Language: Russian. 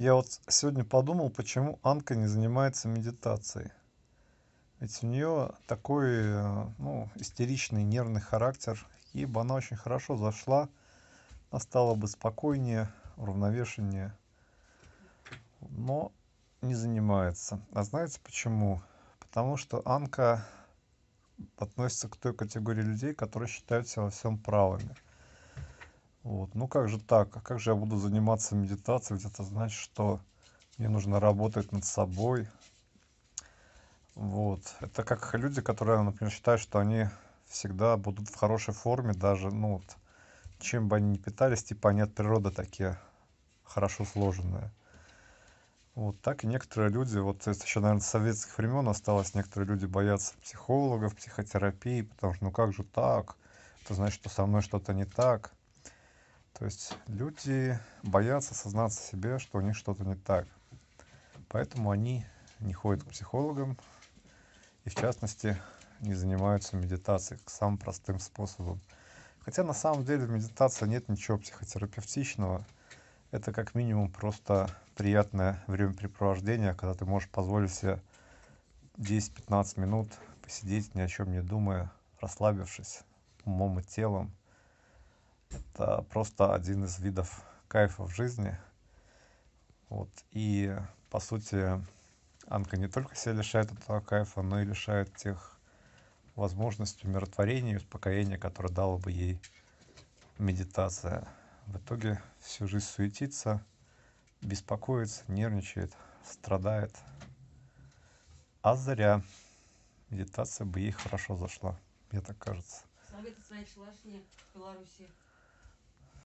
Я вот сегодня подумал, почему Анка не занимается медитацией. Ведь у нее такой э, ну, истеричный нервный характер. Ей бы она очень хорошо зашла. Она стала бы спокойнее, уравновешеннее. Но не занимается. А знаете почему? Потому что Анка относится к той категории людей, которые считают себя во всем правыми. Вот. Ну как же так? А как же я буду заниматься медитацией? Ведь это значит, что мне нужно работать над собой. Вот. Это как люди, которые, например, считают, что они всегда будут в хорошей форме, даже, ну, вот, чем бы они ни питались, типа они от природы такие хорошо сложенные. Вот так и некоторые люди, вот это еще, наверное, с советских времен осталось, некоторые люди боятся психологов, психотерапии, потому что ну как же так, это значит, что со мной что-то не так. То есть люди боятся сознаться себе, что у них что-то не так. Поэтому они не ходят к психологам и, в частности, не занимаются медитацией самым простым способом. Хотя на самом деле в медитации нет ничего психотерапевтичного. Это как минимум просто приятное времяпрепровождение, когда ты можешь позволить себе 10-15 минут посидеть, ни о чем не думая, расслабившись умом и телом – это просто один из видов кайфов жизни. Вот. И, по сути, Анка не только себя лишает этого кайфа, но и лишает тех возможностей умиротворения и успокоения, которые дала бы ей медитация. В итоге всю жизнь суетится, беспокоится, нервничает, страдает. А зря. Медитация бы ей хорошо зашла, мне так кажется. Советы своей шалашни в Беларуси.